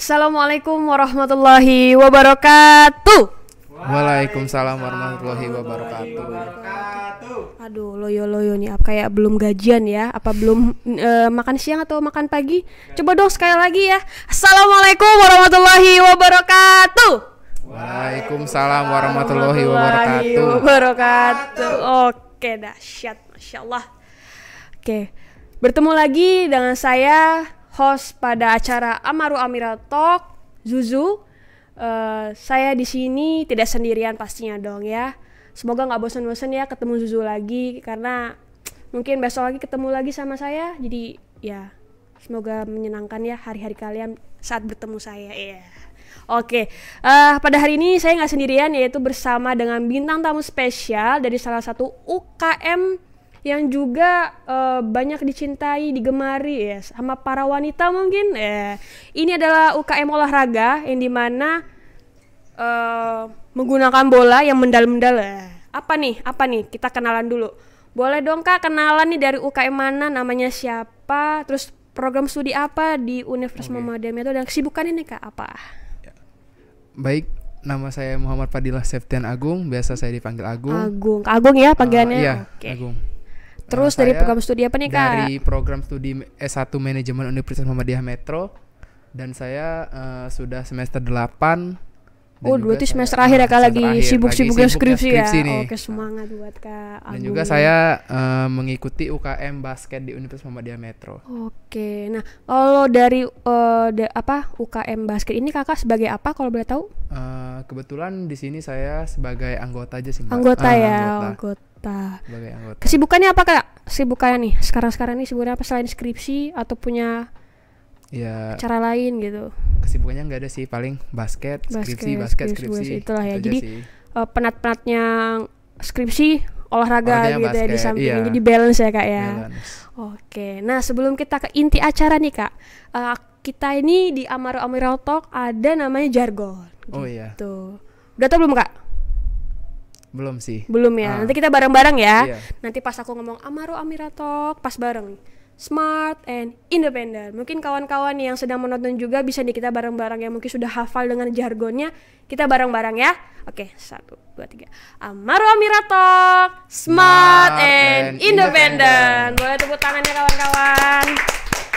Assalamualaikum warahmatullahi wabarakatuh. Waalaikumsalam warahmatullahi wabarakatuh. Aduh, loyo loyo nih, apa kayak belum gajian ya? Apa belum uh, makan siang atau makan pagi? Coba dong sekali lagi ya. Assalamualaikum warahmatullahi wabarakatuh. Waalaikumsalam warahmatullahi wabarakatuh. Wabarakatuh. Oke, dahsyat, masya Allah. Oke, bertemu lagi dengan saya host pada acara Amaru Amira Talk Zuzu. Uh, saya di sini tidak sendirian pastinya dong ya. Semoga nggak bosan-bosan ya ketemu Zuzu lagi karena mungkin besok lagi ketemu lagi sama saya. Jadi ya semoga menyenangkan ya hari-hari kalian saat bertemu saya ya. Yeah. Oke, okay. uh, eh, pada hari ini saya nggak sendirian yaitu bersama dengan bintang tamu spesial dari salah satu UKM yang juga uh, banyak dicintai, digemari ya sama para wanita mungkin. Eh, ini adalah UKM olahraga yang dimana uh, eh, menggunakan bola yang mendal-mendal. Eh, apa nih? Apa nih? Kita kenalan dulu. Boleh dong kak kenalan nih dari UKM mana, namanya siapa, terus program studi apa di Universitas okay. Muhammadiyah itu dan kesibukan ini kak apa? Ya. Baik, nama saya Muhammad Fadilah Septian Agung, biasa saya dipanggil Agung. Agung, Agung ya panggilannya. Uh, iya, okay. Agung. Terus nah, dari program studi apa nih kak? Dari program studi S1 Manajemen Universitas Muhammadiyah Metro dan saya uh, sudah semester 8 Oh dua itu semester saya, akhir ya kak lagi ya sibuk sibuk ya, skripsi, skripsi ya. nih. Oke, semangat buat kak. Agung. Dan juga ya. saya uh, mengikuti UKM basket di Universitas Muhammadiyah Metro. Oke, nah kalau dari uh, da, apa UKM basket ini kakak sebagai apa kalau boleh tahu? Uh, kebetulan di sini saya sebagai anggota aja sih. Mbak. Anggota ah, ya, anggota. anggota anggota. Sebagai anggota. Kesibukannya apa kak? Kesibukannya nih sekarang-sekarang ini sebenarnya apa selain skripsi atau punya ya cara lain gitu? Kesibukannya nggak ada sih paling basket, basket skripsi, basket skripsi, skripsi. itulah ya. Itu Jadi uh, penat-penatnya skripsi olahraga gitu ya, basket, ya samping iya. jadi balance ya kak ya. Balance. Oke, nah sebelum kita ke inti acara nih kak, uh, kita ini di Amaro Amiral Talk ada namanya jargon. Oh iya. gitu. iya. Udah tau belum kak? Belum sih. Belum ya. Uh. Nanti kita bareng-bareng ya. Yeah. Nanti pas aku ngomong Amaro Amiratok pas bareng. Smart and independent. Mungkin kawan-kawan yang sedang menonton juga bisa nih kita bareng-bareng ya mungkin sudah hafal dengan jargonnya. Kita bareng-bareng ya. Oke, satu, dua, tiga. Amaro Amiratok, smart, smart and, and independent. independent. Boleh tepuk tangannya kawan-kawan.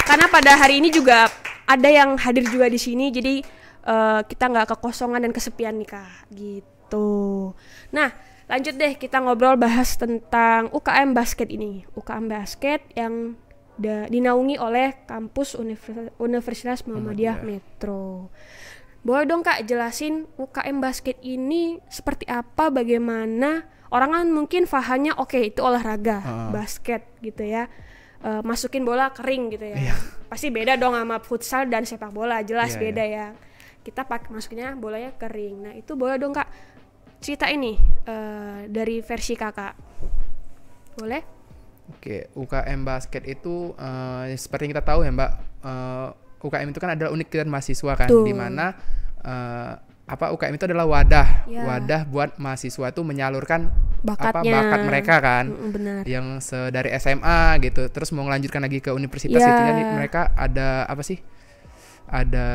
Karena pada hari ini juga ada yang hadir juga di sini, jadi uh, kita nggak kekosongan dan kesepian nih kak. Gitu gitu. Nah, lanjut deh kita ngobrol bahas tentang UKM basket ini. UKM basket yang da dinaungi oleh kampus Universitas Muhammadiyah Metro. Boleh dong Kak jelasin UKM basket ini seperti apa, bagaimana? Orang kan mungkin fahamnya oke okay, itu olahraga, uh. basket gitu ya. Uh, masukin bola kering gitu ya. Yeah. Pasti beda dong sama futsal dan sepak bola, jelas yeah, beda yeah. ya. Kita pakai masuknya bolanya kering. Nah, itu boleh dong Kak cerita ini uh, dari versi kakak boleh Oke, UKM basket itu uh, seperti yang kita tahu ya Mbak, uh, eh, UKM itu kan adalah unik dan mahasiswa kan, di mana uh, apa UKM itu adalah wadah, yeah. wadah buat mahasiswa itu menyalurkan Bakatnya. apa bakat mereka kan, Benar. yang dari SMA gitu, terus mau melanjutkan lagi ke universitas yeah. itu kan. mereka ada apa sih? Ada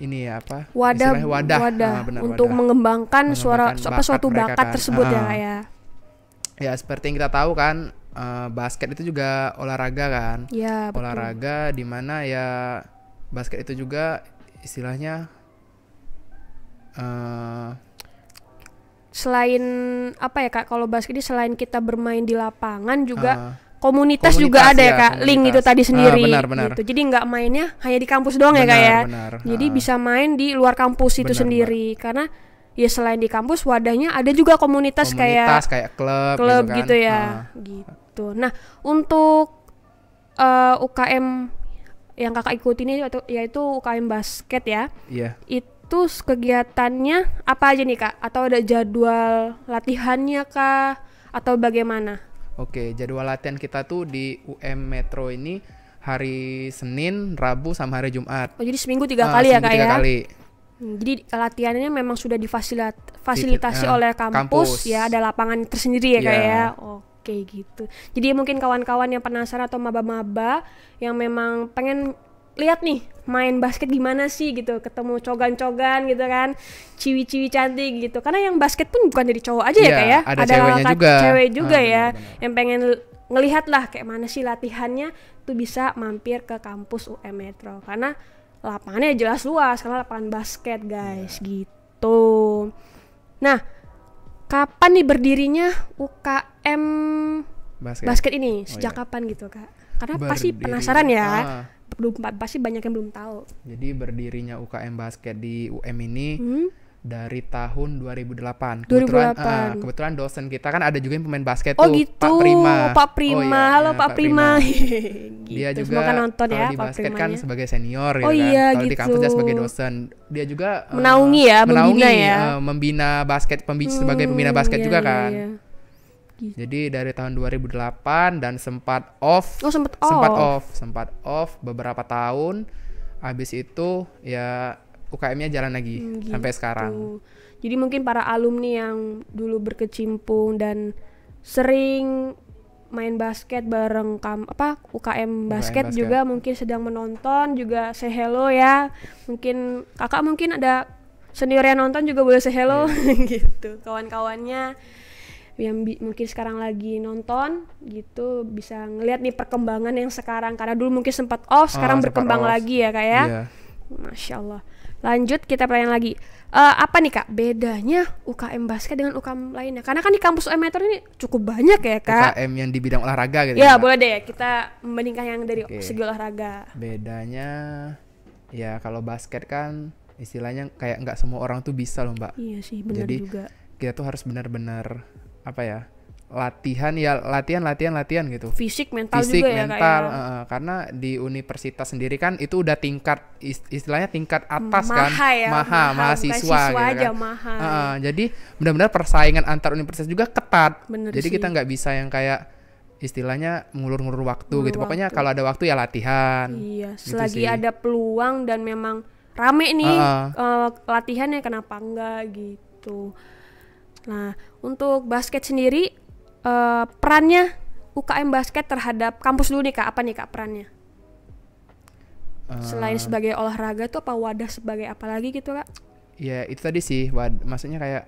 ini ya apa wadah wadah, wadah Ah, benar, untuk wadah. mengembangkan, suara apa suatu bakat kan. tersebut ya, ah. ya ya ya seperti yang kita tahu kan uh, basket itu juga olahraga kan ya, betul. olahraga mana ya basket itu juga istilahnya uh, selain apa ya kak kalau basket ini selain kita bermain di lapangan juga uh, komunitas, juga ada ya, ya kak komunitas. link itu tadi ah, sendiri ah, benar, benar. gitu jadi nggak mainnya hanya di kampus doang benar, ya kak ya benar, jadi ah. bisa main di luar kampus itu benar, sendiri benar. karena ya selain di kampus wadahnya ada juga komunitas, komunitas kayak kayak klub gitu, gitu kan. gitu ya ah. gitu nah untuk uh, eh, UKM yang kakak ikuti ini yaitu, yaitu UKM basket ya yeah. itu kegiatannya apa aja nih kak atau ada jadwal latihannya kak atau bagaimana Oke, jadwal latihan kita tuh di UM Metro ini hari Senin, Rabu, sama hari Jumat. Oh, jadi seminggu tiga ah, kali ya kak tiga ya? kali. Hmm, jadi latihannya memang sudah difasilitasi uh, ah, oleh kampus, kampus ya, ada lapangan tersendiri ya yeah. kak ya? Iya. Oke gitu. Jadi mungkin kawan-kawan yang penasaran atau maba-maba yang memang pengen lihat nih main basket gimana sih gitu ketemu cogan-cogan gitu kan ciwi-ciwi cantik gitu karena yang basket pun bukan dari cowok aja yeah, ya iya, kayak ya. ada, ada ceweknya juga cewek juga ah, ya bener -bener. yang pengen ngelihat lah kayak mana sih latihannya tuh bisa mampir ke kampus UM Metro karena lapangannya jelas luas karena lapangan basket guys yeah. gitu nah kapan nih berdirinya UKM basket, basket ini oh, sejak oh, iya. kapan gitu kak karena Berdiri. pasti penasaran ya ah. belum pasti banyak yang belum tahu jadi berdirinya UKM basket di UM ini hmm? dari tahun 2008. Kebetulan 2008. Uh, ah, kebetulan dosen kita kan ada juga yang pemain basket oh, tuh, gitu. Pak Prima. Pak Prima. Oh, iya. Ya, Halo Pak, Pak Prima. Prima. gitu. Dia juga Semoga nonton ya di Pak basket kan Primanya. kan sebagai senior ya oh, ya kan. Iya, kalau gitu. di kampus dia gitu. sebagai dosen. Dia juga eh, menaungi ya, menaungi, membina ya. Uh, membina basket pembina, hmm, sebagai pembina basket iya, juga iya, kan. Iya gitu. Jadi dari tahun 2008 dan sempat off. Oh, sempat off. Sempat off, sempat off beberapa tahun. Habis itu ya UKM-nya jalan lagi hmm, gitu. sampai sekarang. Jadi mungkin para alumni yang dulu berkecimpung dan sering main basket bareng kam apa UKM basket, UKM basket juga mungkin sedang menonton juga say hello ya mungkin kakak mungkin ada senior yang nonton juga boleh say hello yeah. gitu kawan-kawannya yang mungkin sekarang lagi nonton gitu bisa ngelihat nih perkembangan yang sekarang karena dulu mungkin sempat off ah, sekarang berkembang off. lagi ya kak ya yeah. masya allah lanjut kita pertanyaan lagi uh, apa nih kak bedanya UKM basket dengan UKM lainnya karena kan di kampus UKM Metro ini cukup banyak ya kak UKM yang di bidang olahraga gitu ya, ya boleh deh kita membandingkan yang dari okay. segi olahraga bedanya ya kalau basket kan istilahnya kayak nggak semua orang tuh bisa loh mbak iya sih benar juga kita tuh harus benar-benar apa ya latihan ya latihan latihan latihan gitu fisik mental fisik juga ya, mental ya, uh, karena di universitas sendiri kan itu udah tingkat istilahnya tingkat atas maha kan ya, maha maha, mahasiswa gitu kan. aja, kan maha. Uh, jadi benar-benar persaingan antar universitas juga ketat Bener jadi sih. kita nggak bisa yang kayak istilahnya ngulur-ngulur waktu Mulur gitu pokoknya kalau ada waktu ya latihan iya gitu selagi gitu ada peluang dan memang rame nih uh, uh, latihannya kenapa enggak gitu Nah, untuk basket sendiri uh, perannya UKM basket terhadap kampus dulu nih Kak, apa nih Kak perannya? Uh, Selain eh. sebagai olahraga tuh apa wadah sebagai apa lagi gitu Kak? Ya, itu tadi sih. Wad maksudnya kayak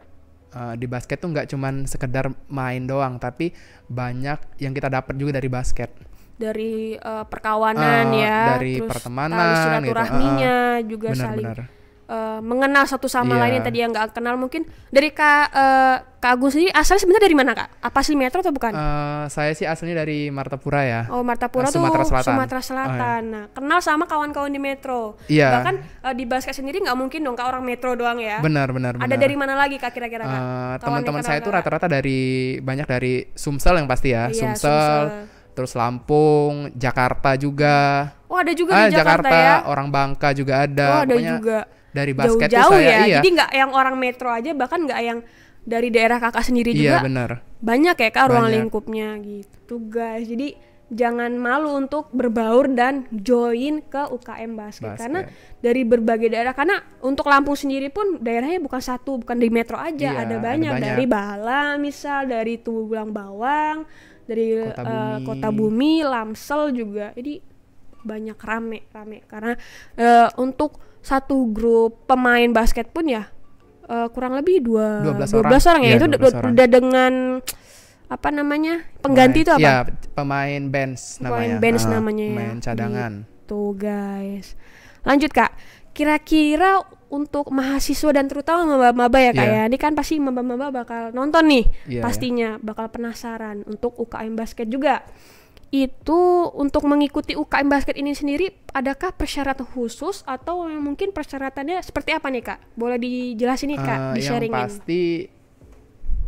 uh, di basket tuh nggak cuman sekedar main doang, tapi banyak yang kita dapat juga dari basket. Dari uh, perkawanan uh, ya, dari terus pertemanan, gitu, silaturahminya gitu. uh, juga bener, saling bener uh, mengenal satu sama yeah. lain yang tadi yang nggak kenal mungkin dari kak uh, kak Agus sendiri asalnya sebenarnya dari mana kak? Apa sih Metro atau bukan? Uh, saya sih asalnya dari Martapura ya. Oh Martapura uh, Sumatera tuh Selatan. Sumatera Selatan. Oh, iya. Nah kenal sama kawan-kawan di Metro. Yeah. Bahkan uh, di basket sendiri nggak mungkin dong kak orang Metro doang ya. Benar benar. Ada benar. dari mana lagi kak kira-kira kak? Uh, Teman-teman saya itu rata-rata dari banyak dari Sumsel yang pasti ya. yeah, Sumsel. Sumsel terus Lampung, Jakarta juga. Oh ada juga ah, di Jakarta, Jakarta ya. Orang Bangka juga ada. Oh ada Pokoknya juga dari basket jauh-jauh ya. Iya. Jadi nggak yang orang metro aja bahkan nggak yang dari daerah kakak sendiri iya, juga. Bener. Banyak ya kak ruang banyak. lingkupnya gitu guys. Jadi jangan malu untuk berbaur dan join ke UKM basket, basket. karena dari berbagai daerah karena untuk Lampung sendiri pun daerahnya bukan satu bukan di metro aja iya, ada, banyak. ada banyak dari Bala misal dari Tulang Bawang dari Kota eh, Bumi, uh, Kota Bumi Lamsel juga jadi banyak rame rame karena uh, untuk satu grup pemain basket pun ya uh, kurang lebih dua dua belas orang, orang ya, ya itu udah dengan apa namanya pengganti itu apa? Ya pemain bench namanya. Pemain bench uh, namanya. Pemain cadangan. Tuh gitu, guys. Lanjut kak, kira-kira untuk mahasiswa dan terutama maba-maba ya kak yeah. ya, ini kan pasti maba-maba bakal nonton nih, yeah, iya. pastinya bakal penasaran untuk UKM basket juga itu untuk mengikuti UKM basket ini sendiri adakah persyaratan khusus atau mungkin persyaratannya seperti apa nih kak? Boleh dijelasin nih kak, uh, di sharingin. Eh, yang pasti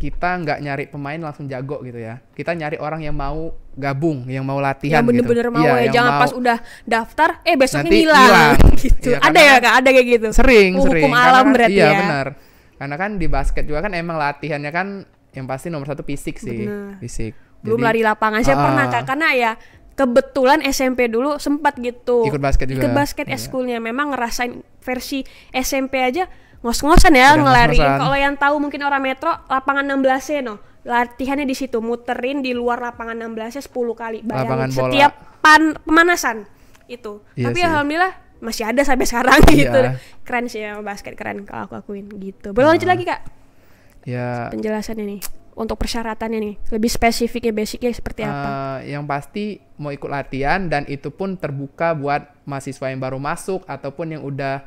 kita nggak nyari pemain langsung jago gitu ya. Kita nyari orang yang mau gabung, yang mau latihan. Yang gitu. bener-bener gitu. mau iya, ya, ya. jangan pas udah daftar, eh besoknya gila. hilang. gitu. Iya, ya, ada kan ya kak, ada kayak gitu. Sering, oh, Hukum sering. Hukum alam karena, berarti iya, ya. benar. Karena kan di basket juga kan emang latihannya kan yang pasti nomor satu fisik sih, bener. fisik belum lari lapangan saya pernah ah. kak karena ya kebetulan SMP dulu sempat gitu ikut basket juga ikut ya? basket yeah. memang ngerasain versi SMP aja ngos-ngosan ya ngelari. kalau yang tahu mungkin orang metro lapangan 16 no latihannya di situ muterin di luar lapangan 16 nya 10 kali bayangin setiap pan pemanasan itu iya tapi sih. alhamdulillah masih ada sampai sekarang iya. gitu keren sih ya basket keren kalau aku akuin gitu boleh iya. lanjut lagi kak ya penjelasannya nih untuk persyaratannya nih? Lebih spesifiknya, basicnya seperti uh, apa? Yang pasti mau ikut latihan dan itu pun terbuka buat mahasiswa yang baru masuk ataupun yang udah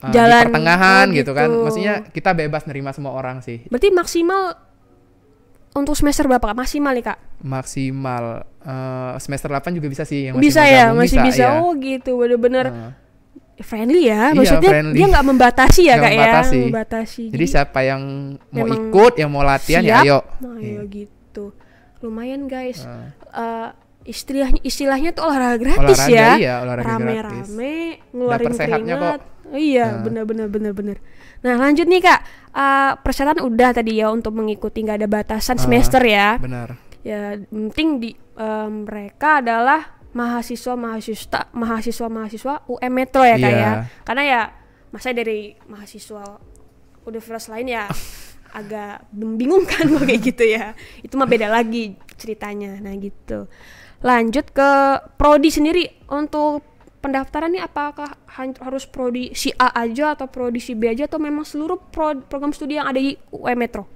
uh, Jalan di pertengahan gitu. gitu kan. Gitu. Maksudnya kita bebas nerima semua orang sih. Berarti maksimal untuk semester berapa kak? Maksimal nih kak? Maksimal uh, semester 8 juga bisa sih yang masih bisa ya, masih bisa. bisa. Ya. Oh gitu, bener-bener. Uh friendly ya iya, maksudnya iya, friendly. dia nggak membatasi ya gak kak ya membatasi jadi, jadi siapa yang mau ikut yang mau latihan ya siap, ya ayo nah, ayo yeah. gitu lumayan guys uh. Uh, istilahnya istilahnya tuh olahraga gratis olahraga, ya iya, olahraga rame-rame ngeluarin keringat kok. iya uh. bener-bener bener-bener nah lanjut nih kak uh, persyaratan udah tadi ya untuk mengikuti nggak ada batasan uh, semester ya benar ya penting di uh, mereka adalah mahasiswa mahasiswa mahasiswa mahasiswa UM Metro ya kayak yeah. Iya. karena ya masa dari mahasiswa universitas lain ya agak membingungkan kok kayak gitu ya itu mah beda lagi ceritanya nah gitu lanjut ke prodi sendiri untuk pendaftaran nih apakah harus prodi si A aja atau prodi si B aja atau memang seluruh pro program studi yang ada di UM Metro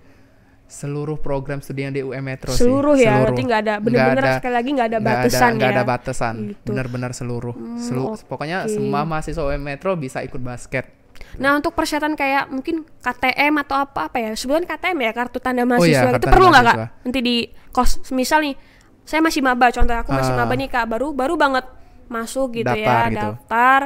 seluruh program studi yang di UM Metro seluruh sih. ya seluruh. berarti nggak ada benar-benar sekali lagi nggak ada batasan nggak ada, ya nggak ada batasan gitu. benar-benar seluruh hmm, Selu okay. pokoknya semua mahasiswa UM Metro bisa ikut basket Nah untuk persyaratan kayak mungkin KTM atau apa apa ya sebulan KTM ya kartu tanda oh mahasiswa oh, iya, itu perlu nggak kak nanti di kos misal nih saya masih maba contoh aku masih uh, maba nih kak baru baru banget masuk gitu ya, daftar, ya gitu. daftar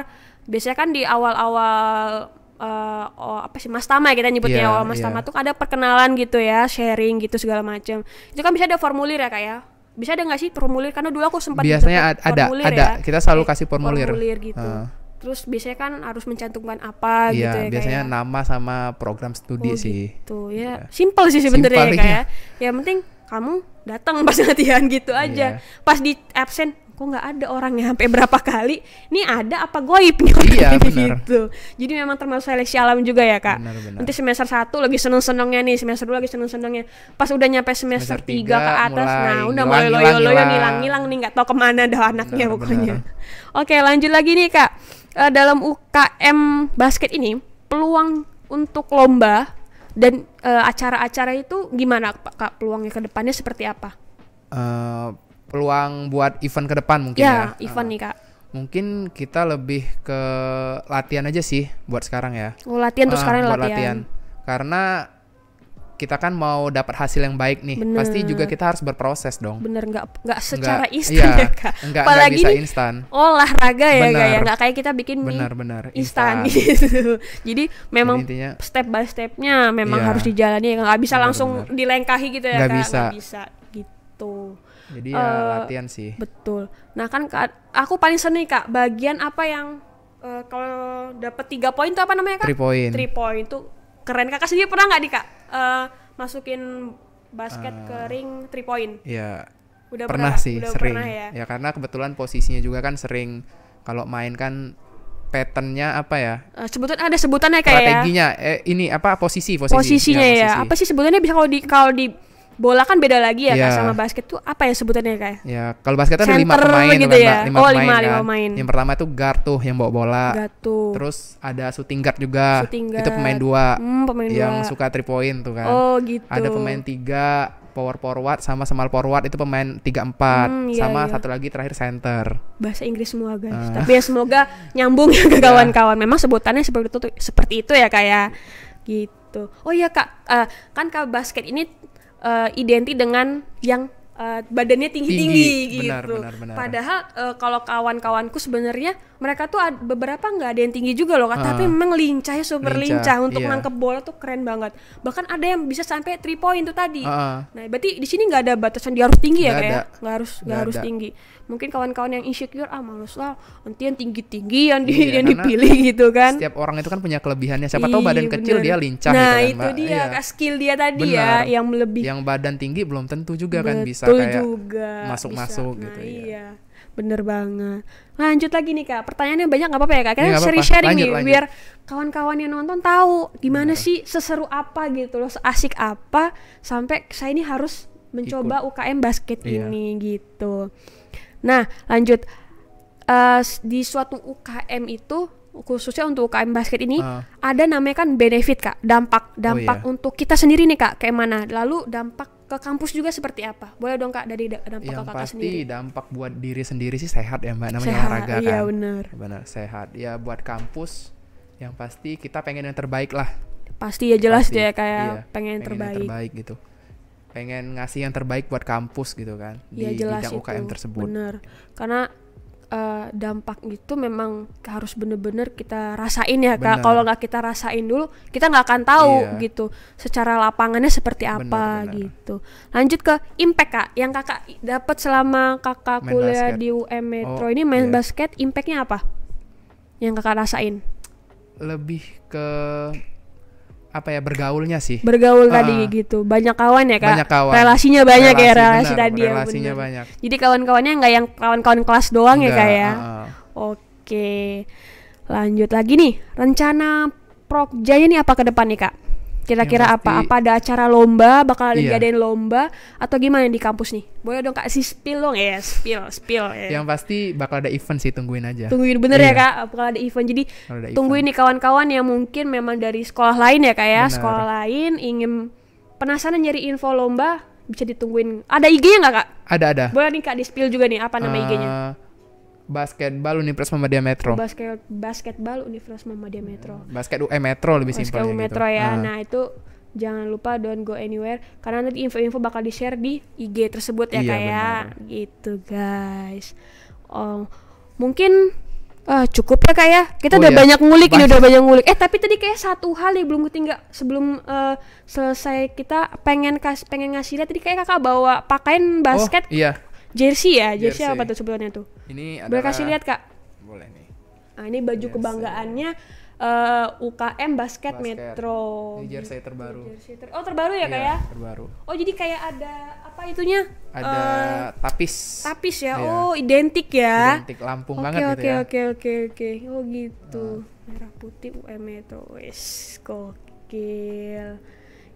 biasanya kan di awal-awal uh, oh, apa sih Mas Tama ya kita nyebutnya yeah, ya, oh Mas yeah. Tama iya. tuh ada perkenalan gitu ya sharing gitu segala macam itu kan bisa ada formulir ya kak ya bisa ada nggak sih formulir karena dulu aku sempat biasanya ada formulir ada ya. kita selalu kasih formulir formulir gitu uh. terus biasanya kan harus mencantumkan apa yeah, gitu ya biasanya kayak. nama sama program studi oh, sih gitu ya yeah. simple sih sebenarnya ya kayak ya iya. penting kamu datang pas latihan gitu aja yeah. pas di absen kok nggak ada orang yang sampai berapa kali ini ada apa goib nih iya, gitu jadi memang termasuk seleksi alam juga ya kak benar, benar. nanti semester satu lagi seneng senengnya nih semester dua lagi seneng senengnya pas udah nyampe semester, 3 tiga ke atas nah, mulai, nah udah mulai loyo loyo ngilang ngilang nih nggak tahu kemana dah anaknya benar, pokoknya benar. oke lanjut lagi nih kak uh, dalam UKM basket ini peluang untuk lomba dan eh, acara-acara uh, itu gimana kak peluangnya ke depannya seperti apa? Uh, peluang buat event ke depan mungkin ya. Ya, event uh, nih Kak. Ah. Mungkin kita lebih ke latihan aja sih buat sekarang ya. Oh, latihan tuh uh, sekarang buat latihan. latihan. Karena kita kan mau dapat hasil yang baik nih bener. pasti juga kita harus berproses dong bener nggak nggak secara iya, instan ya kak Enggak, apalagi enggak bisa instan olahraga ya bener. kak ya nggak kayak kita bikin bener, bener, instan, gitu jadi memang jadi intinya, step by stepnya memang iya, harus dijalani ya nggak bisa bener, langsung bener. dilengkahi gitu ya nggak kak bisa. Gak bisa gitu jadi ya eh, latihan sih. Betul. Nah kan kak, aku paling seneng kak bagian apa yang uh, kalau dapat tiga poin tuh apa namanya kak? Three point. Three point itu keren kakak sendiri pernah nggak di kak uh, masukin basket uh, ke ring three point? Iya. Udah pernah, pernah sih udah sering. Pernah ya? ya karena kebetulan posisinya juga kan sering kalau main kan patternnya apa ya? Uh, sebutan ada sebutannya kayak ya? strateginya ya? eh, ini apa posisi posisi. Posisinya ya, ya. posisi. ya. Apa sih sebutannya bisa kalau di kalau di bola kan beda lagi ya yeah. kak iya. sama basket tuh apa ya sebutannya kak? Ya yeah. kalau basket ada lima pemain, gitu ya? lima, oh, pemain, lima, kan? lima pemain. Yang pertama tuh guard tuh yang bawa bola. Guard tuh. Terus ada shooting guard juga. Shooting guard. Itu pemain dua. Hmm, pemain yang dua. suka three point tuh kan. Oh gitu. Ada pemain tiga power forward sama small forward itu pemain tiga hmm, iya, sama iya. satu lagi terakhir center. Bahasa Inggris semua guys. Uh. Tapi ya semoga nyambung ya ke iya. kawan-kawan. Memang sebutannya seperti itu seperti itu ya kayak ya. gitu. Oh iya Kak, uh, kan Kak basket ini uh, eh, identik dengan yang uh, badannya tinggi-tinggi gitu. benar, benar. Padahal uh, kalau kawan-kawanku sebenarnya mereka tuh ad, beberapa nggak ada yang tinggi juga loh uh, tapi memang lincah ya super lincah, lincah untuk iya. nangkep bola tuh keren banget. Bahkan ada yang bisa sampai three point tuh tadi. Uh, nah, berarti di sini nggak ada batasan dia harus tinggi ya kayak ya? nggak harus nggak harus ada. tinggi. Mungkin kawan-kawan yang insecure ah males lah, nanti yang tinggi-tinggi yang di iya, yang dipilih gitu kan. Setiap orang itu kan punya kelebihannya. Siapa tau tahu iya, badan bener. kecil dia lincah gitu Nah, gitu kan, itu dia iya. skill dia tadi bener. ya yang lebih. Yang badan tinggi belum tentu juga Betul kan bisa kayak masuk-masuk nah, gitu nah, ya. Iya, iya. Bener banget. Lanjut lagi nih kak, pertanyaannya banyak nggak apa-apa ya kak? Kita ya, iya, sharing-sharing nih, lanjut. biar kawan-kawan yang nonton tahu gimana iya. sih seseru apa gitu loh, asik apa sampai saya ini harus mencoba Ikut. UKM basket iya. ini gitu. Nah lanjut uh, di suatu UKM itu khususnya untuk UKM basket ini uh. ada namanya kan benefit kak, dampak dampak oh, iya. untuk kita sendiri nih kak, kayak mana? Lalu dampak ke kampus juga seperti apa? Boleh dong kak dari dampak yang kakak pasti sendiri. dampak buat diri sendiri sih sehat ya mbak namanya sehat, olahraga iya, kan. Iya benar. sehat. Ya buat kampus yang pasti kita pengen yang terbaik lah. Pasti ya jelas pasti, ya kayak ya. iya, pengen, yang pengen terbaik. Yang terbaik gitu. Pengen ngasih yang terbaik buat kampus gitu kan ya, di jelas bidang itu. UKM tersebut. Benar. Karena Eh, dampak itu memang harus bener-bener kita rasain ya kak kalau nggak kita rasain dulu kita nggak akan tahu iya. gitu secara lapangannya seperti apa bener, bener. gitu lanjut ke impact kak yang kakak dapat selama kakak main kuliah basket. di UM Metro oh, ini main iya. basket impactnya apa yang kakak rasain lebih ke apa ya bergaulnya sih bergaul uh, tadi ah. gitu banyak kawan ya kak banyak kawan. relasinya banyak ya, relasi, ya relasi benar, tadi ya, relasinya ya, banyak jadi kawan-kawannya nggak yang kawan-kawan kelas doang Enggak, ya kak ya uh, oke lanjut lagi nih rencana prokjanya nih apa ke depan nih kak Kira-kira apa? Apa ada acara lomba? Bakal ada iya. diadain lomba atau gimana di kampus nih? Boleh dong Kak si spill dong ya, spill, spill. Ya. Yang pasti bakal ada event sih tungguin aja. Tungguin bener ya, iya. ya Kak, bakal ada event. Jadi ada tungguin event. nih kawan-kawan yang mungkin memang dari sekolah lain ya Kak ya, bener. sekolah lain ingin penasaran nyari info lomba bisa ditungguin. Ada IG-nya nggak Kak? Ada ada. Boleh nih Kak di spill juga nih apa nama uh, IG-nya? Eh, basketball Universitas Muhammadiyah Metro. Basket basketball Universitas Muhammadiyah Metro. Hmm, basket UM eh, Metro lebih simpel. gitu. Metro ya. Uh. Nah, itu jangan lupa don't go anywhere karena nanti info-info bakal di-share di IG tersebut ya iya, kayak bener. gitu, guys. Oh, mungkin Uh, cukup ya kak ya kita oh udah iya. banyak ngulik ini udah banyak ngulik eh tapi tadi kayak satu hal yang belum ketinggal sebelum uh, selesai kita pengen kas pengen ngasih lihat tadi kayak kakak bawa pakaian oh, basket oh, iya jersey ya jersey, jersey. apa tuh sebutannya tuh ini adalah... boleh kasih lihat kak boleh nih nah ini baju jersey. kebanggaannya uh, eh, UKM basket, basket. Metro ini jersey terbaru jersey ter oh terbaru ya kak iya, ya terbaru oh jadi kayak ada apa itunya ada uh, tapis tapis ya iya. oh identik ya identik Lampung okay, banget okay, gitu ya oke okay, oke oke oke oh gitu uh. merah putih UKM Metro wes kokil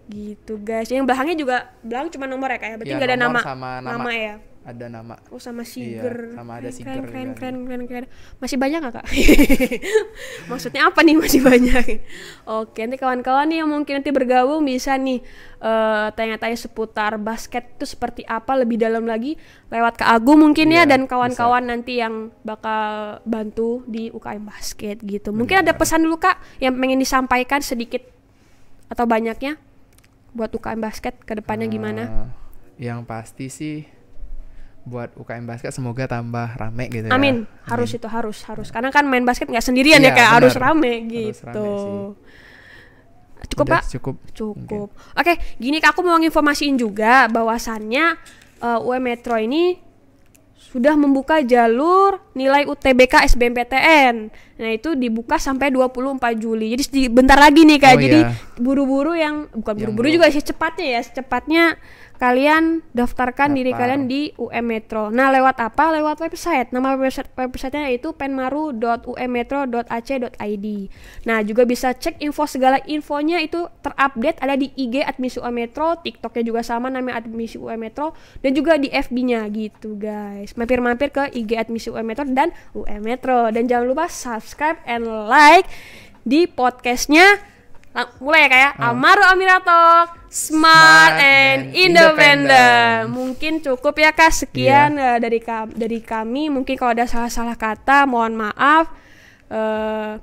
gitu guys yang belakangnya juga belakang cuma nomor ya kak ya. berarti iya, nggak ya, ada nama, sama nama nama ya ada nama oh sama iya, Siger iya, sama ada Siger keren keren, keren keren keren masih banyak gak kak maksudnya apa nih masih banyak oke nanti kawan-kawan nih yang mungkin nanti bergabung bisa nih tanya eh, tanya-tanya seputar basket itu seperti apa lebih dalam lagi lewat ke Agung mungkin ya, iya, ya dan kawan-kawan nanti yang bakal bantu di UKM basket gitu mungkin ada pesan dulu kak yang pengen disampaikan sedikit atau banyaknya buat UKM basket kedepannya uh, gimana ah, yang pasti sih buat UKM basket semoga tambah rame gitu ya. Amin, harus Amin. itu harus harus. Karena kan main basket nggak sendirian ya, ya kayak bener. harus rame gitu. Harus rame Cukup Udah, Pak? Cukup. Cukup. Oke, gini Kak, aku mau nginformasiin juga bahwasannya uh, UM Metro ini sudah membuka jalur nilai UTBK SBMPTN. Nah, itu dibuka sampai 24 Juli. Jadi bentar lagi nih Kak. Oh, Jadi iya. buru-buru iya. yang bukan buru-buru juga sih cepatnya ya, secepatnya kalian daftarkan Daftar. diri kalian di UM Metro. Nah, lewat apa? Lewat website. Nama website websitenya itu penmaru.ummetro.ac.id. Nah, juga bisa cek info segala infonya itu terupdate ada di IG Admisi UM Metro, TikToknya juga sama namanya Admisi UM Metro dan juga di FB-nya gitu, guys. Mampir-mampir ke IG Admisi UM Metro dan UM Metro dan jangan lupa subscribe subscribe and like di podcastnya mulai ya kayak ya? hmm. Ah. Amaru Amirato Smart, Smart and, independent. independent. Mungkin cukup ya Kak sekian yeah. Iya. dari ka dari kami. Mungkin kalau ada salah-salah kata mohon maaf. Uh,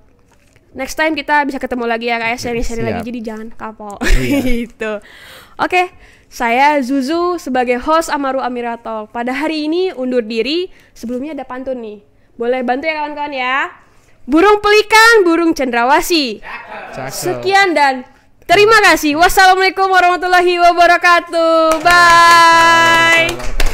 next time kita bisa ketemu lagi ya Kak ya, seri-seri lagi jadi jangan kapok. Yeah. Oh, iya. gitu. Oke, okay, saya Zuzu sebagai host Amaru Amirato. Pada hari ini undur diri. Sebelumnya ada pantun nih. Boleh bantu ya kawan-kawan ya? burung pelikan, burung cendrawasi. Sekian dan terima kasih. Wassalamualaikum warahmatullahi wabarakatuh. Bye.